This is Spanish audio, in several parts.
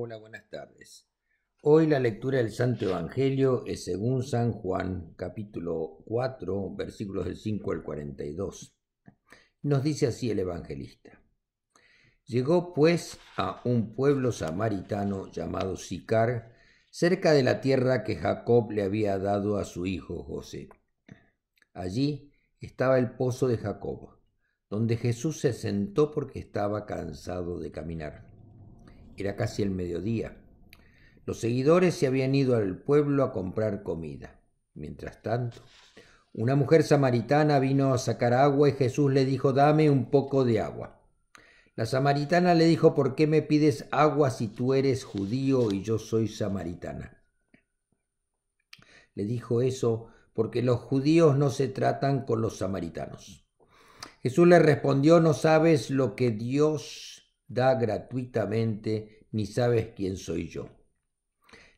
Hola, buenas tardes. Hoy la lectura del Santo Evangelio es según San Juan, capítulo 4, versículos del 5 al 42. Nos dice así el evangelista. Llegó pues a un pueblo samaritano llamado Sicar, cerca de la tierra que Jacob le había dado a su hijo José. Allí estaba el pozo de Jacob, donde Jesús se sentó porque estaba cansado de caminar. Era casi el mediodía. Los seguidores se habían ido al pueblo a comprar comida. Mientras tanto, una mujer samaritana vino a sacar agua y Jesús le dijo, dame un poco de agua. La samaritana le dijo, ¿por qué me pides agua si tú eres judío y yo soy samaritana? Le dijo eso porque los judíos no se tratan con los samaritanos. Jesús le respondió, no sabes lo que Dios da gratuitamente, ni sabes quién soy yo.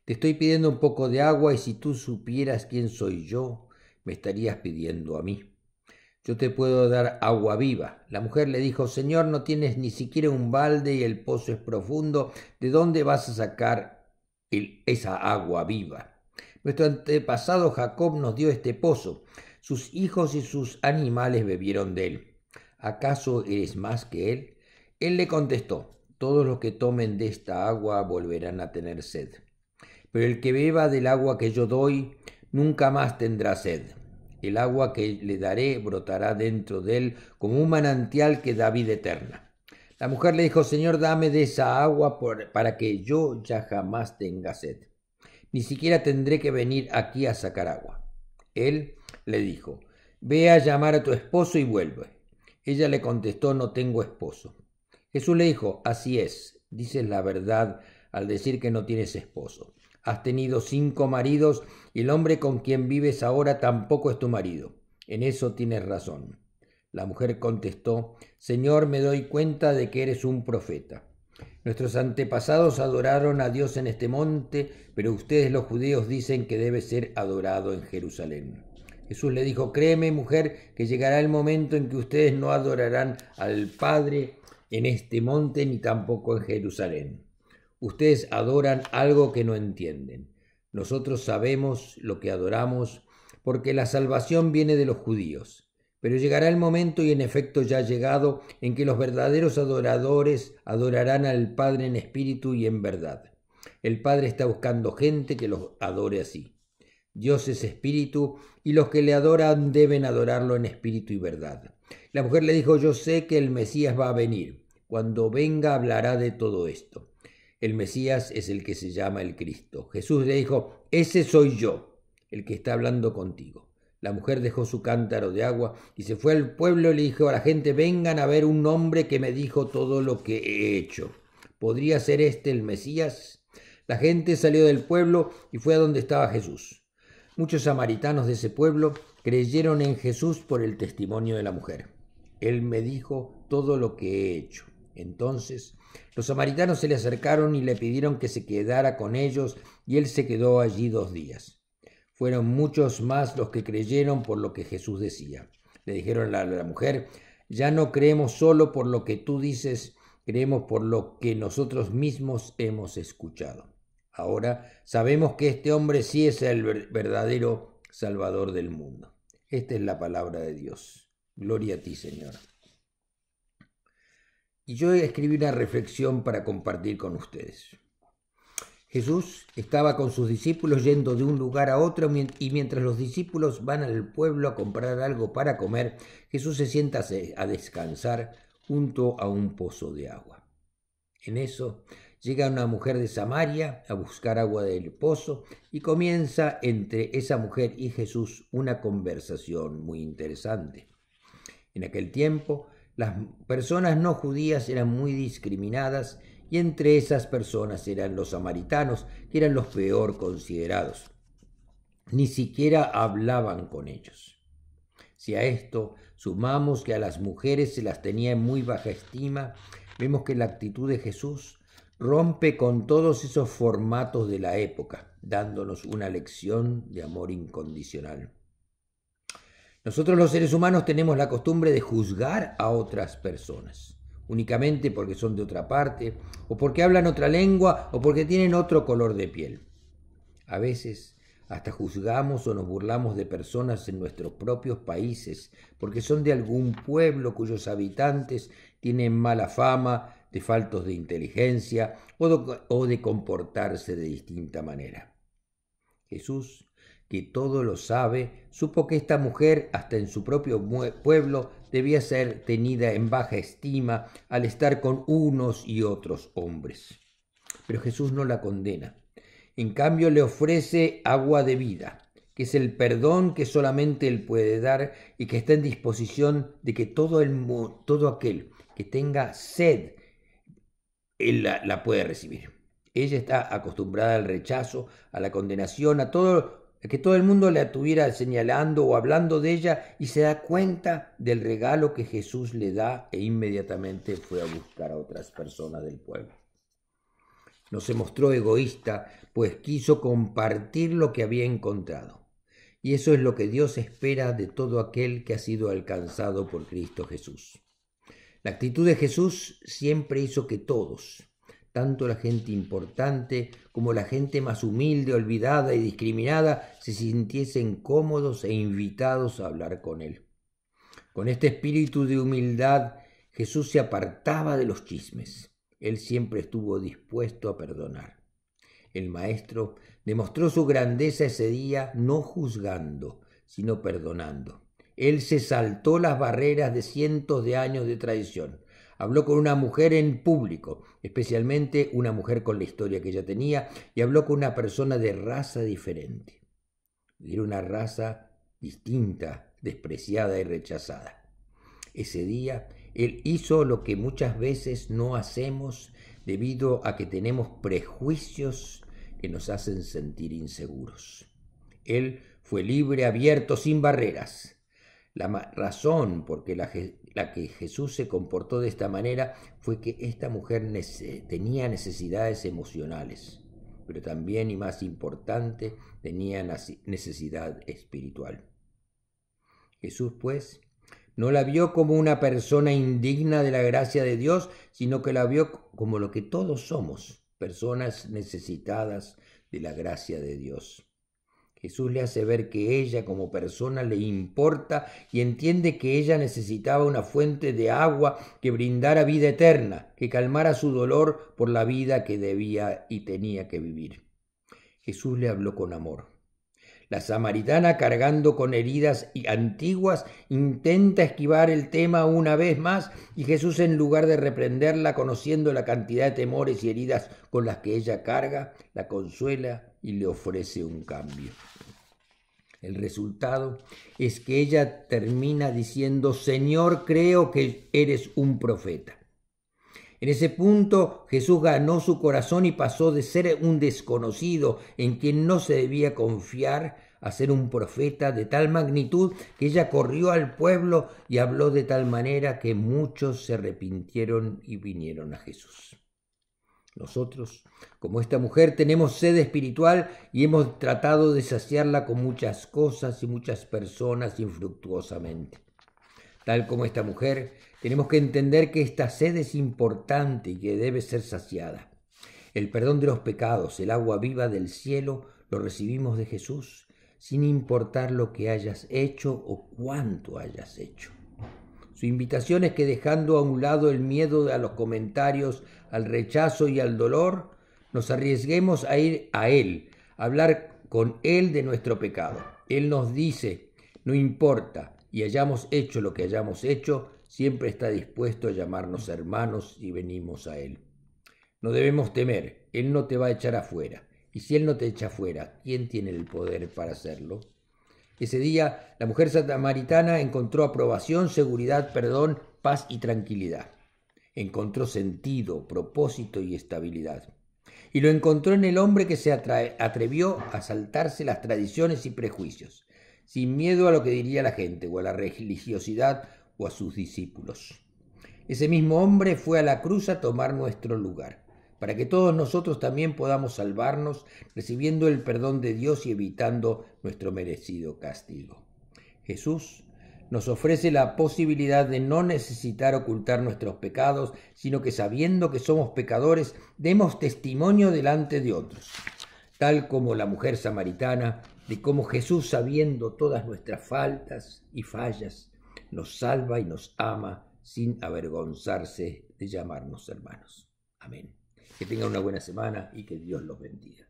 Te estoy pidiendo un poco de agua y si tú supieras quién soy yo, me estarías pidiendo a mí. Yo te puedo dar agua viva. La mujer le dijo, Señor, no tienes ni siquiera un balde y el pozo es profundo. ¿De dónde vas a sacar esa agua viva? Nuestro antepasado Jacob nos dio este pozo. Sus hijos y sus animales bebieron de él. ¿Acaso eres más que él? Él le contestó, todos los que tomen de esta agua volverán a tener sed, pero el que beba del agua que yo doy nunca más tendrá sed. El agua que le daré brotará dentro de él como un manantial que da vida eterna. La mujer le dijo, Señor, dame de esa agua para que yo ya jamás tenga sed. Ni siquiera tendré que venir aquí a sacar agua. Él le dijo, Ve a llamar a tu esposo y vuelve. Ella le contestó, No tengo esposo. Jesús le dijo, así es, dices la verdad al decir que no tienes esposo. Has tenido cinco maridos y el hombre con quien vives ahora tampoco es tu marido. En eso tienes razón. La mujer contestó, Señor, me doy cuenta de que eres un profeta. Nuestros antepasados adoraron a Dios en este monte, pero ustedes los judíos dicen que debe ser adorado en Jerusalén. Jesús le dijo, créeme mujer, que llegará el momento en que ustedes no adorarán al Padre en este monte ni tampoco en Jerusalén. Ustedes adoran algo que no entienden. Nosotros sabemos lo que adoramos porque la salvación viene de los judíos. Pero llegará el momento, y en efecto ya ha llegado, en que los verdaderos adoradores adorarán al Padre en espíritu y en verdad. El Padre está buscando gente que los adore así. Dios es espíritu, y los que le adoran deben adorarlo en espíritu y verdad. La mujer le dijo, yo sé que el Mesías va a venir. Cuando venga hablará de todo esto. El Mesías es el que se llama el Cristo. Jesús le dijo, ese soy yo, el que está hablando contigo. La mujer dejó su cántaro de agua y se fue al pueblo y le dijo a la gente, vengan a ver un hombre que me dijo todo lo que he hecho. ¿Podría ser este el Mesías? La gente salió del pueblo y fue a donde estaba Jesús. Muchos samaritanos de ese pueblo creyeron en Jesús por el testimonio de la mujer. Él me dijo todo lo que he hecho. Entonces los samaritanos se le acercaron y le pidieron que se quedara con ellos y él se quedó allí dos días. Fueron muchos más los que creyeron por lo que Jesús decía. Le dijeron a la mujer, ya no creemos solo por lo que tú dices, creemos por lo que nosotros mismos hemos escuchado. Ahora sabemos que este hombre sí es el verdadero Salvador del mundo. Esta es la palabra de Dios. Gloria a ti, Señor. Y yo escribí una reflexión para compartir con ustedes. Jesús estaba con sus discípulos yendo de un lugar a otro y mientras los discípulos van al pueblo a comprar algo para comer, Jesús se sienta a descansar junto a un pozo de agua. En eso Llega una mujer de Samaria a buscar agua del pozo y comienza entre esa mujer y Jesús una conversación muy interesante. En aquel tiempo, las personas no judías eran muy discriminadas y entre esas personas eran los samaritanos, que eran los peor considerados. Ni siquiera hablaban con ellos. Si a esto sumamos que a las mujeres se las tenía en muy baja estima, vemos que la actitud de Jesús rompe con todos esos formatos de la época, dándonos una lección de amor incondicional. Nosotros los seres humanos tenemos la costumbre de juzgar a otras personas, únicamente porque son de otra parte, o porque hablan otra lengua, o porque tienen otro color de piel. A veces hasta juzgamos o nos burlamos de personas en nuestros propios países, porque son de algún pueblo cuyos habitantes tienen mala fama de faltos de inteligencia o de, comportarse de distinta manera. Jesús, que todo lo sabe, supo que esta mujer, hasta en su propio pueblo, debía ser tenida en baja estima al estar con unos y otros hombres. Pero Jesús no la condena. En cambio le ofrece agua de vida, que es el perdón que solamente Él puede dar y que está en disposición de que todo, el, todo aquel que tenga sed él la, puede recibir. Ella está acostumbrada al rechazo, a la condenación, a todo a que todo el mundo la estuviera señalando o hablando de ella y se da cuenta del regalo que Jesús le da e inmediatamente fue a buscar a otras personas del pueblo. No se mostró egoísta, pues quiso compartir lo que había encontrado. Y eso es lo que Dios espera de todo aquel que ha sido alcanzado por Cristo Jesús. La actitud de Jesús siempre hizo que todos, tanto la gente importante como la gente más humilde, olvidada y discriminada, se sintiesen cómodos e invitados a hablar con Él. Con este espíritu de humildad, Jesús se apartaba de los chismes. Él siempre estuvo dispuesto a perdonar. El Maestro demostró su grandeza ese día no juzgando, sino perdonando. Él se saltó las barreras de cientos de años de tradición. Habló con una mujer en público, especialmente una mujer con la historia que ella tenía, y habló con una persona de raza diferente. Era una raza distinta, despreciada y rechazada. Ese día, él hizo lo que muchas veces no hacemos debido a que tenemos prejuicios que nos hacen sentir inseguros. Él fue libre, abierto, sin barreras. La razón por la, que Jesús se comportó de esta manera fue que esta mujer tenía necesidades emocionales, pero también y más importante, tenía necesidad espiritual. Jesús, pues, no la vio como una persona indigna de la gracia de Dios, sino que la vio como lo que todos somos, personas necesitadas de la gracia de Dios. Jesús le hace ver que ella como persona le importa y entiende que ella necesitaba una fuente de agua que brindara vida eterna, que calmara su dolor por la vida que debía y tenía que vivir. Jesús le habló con amor. La samaritana, cargando con heridas antiguas, intenta esquivar el tema una vez más y Jesús, en lugar de reprenderla, conociendo la cantidad de temores y heridas con las que ella carga, la consuela y le ofrece un cambio. El resultado es que ella termina diciendo, Señor, creo que eres un profeta. En ese punto Jesús ganó su corazón y pasó de ser un desconocido en quien no se debía confiar a ser un profeta de tal magnitud que ella corrió al pueblo y habló de tal manera que muchos se arrepintieron y vinieron a Jesús. Nosotros, como esta mujer, tenemos sed espiritual y hemos tratado de saciarla con muchas cosas y muchas personas infructuosamente tal como esta mujer, tenemos que entender que esta sed es importante y que debe ser saciada. El perdón de los pecados, el agua viva del cielo, lo recibimos de Jesús, sin importar lo que hayas hecho o cuánto hayas hecho. Su invitación es que dejando a un lado el miedo a los comentarios, al rechazo y al dolor, nos arriesguemos a ir a Él, a hablar con Él de nuestro pecado. Él nos dice, no importa, y hayamos hecho lo que hayamos hecho, siempre está dispuesto a llamarnos hermanos y venimos a Él. No debemos temer, Él no te va a echar afuera. Y si Él no te echa afuera, ¿quién tiene el poder para hacerlo? Ese día la mujer samaritana encontró aprobación, seguridad, perdón, paz y tranquilidad. Encontró sentido, propósito y estabilidad. Y lo encontró en el hombre que se atrevió a saltarse las tradiciones y prejuicios sin miedo a lo que diría la gente o a la religiosidad o a sus discípulos. Ese mismo hombre fue a la cruz a tomar nuestro lugar, para que todos nosotros también podamos salvarnos, recibiendo el perdón de Dios y evitando nuestro merecido castigo. Jesús nos ofrece la posibilidad de no necesitar ocultar nuestros pecados, sino que sabiendo que somos pecadores, demos testimonio delante de otros, tal como la mujer samaritana de cómo Jesús, sabiendo todas nuestras faltas y fallas, nos salva y nos ama sin avergonzarse de llamarnos hermanos. Amén. Que tengan una buena semana y que Dios los bendiga.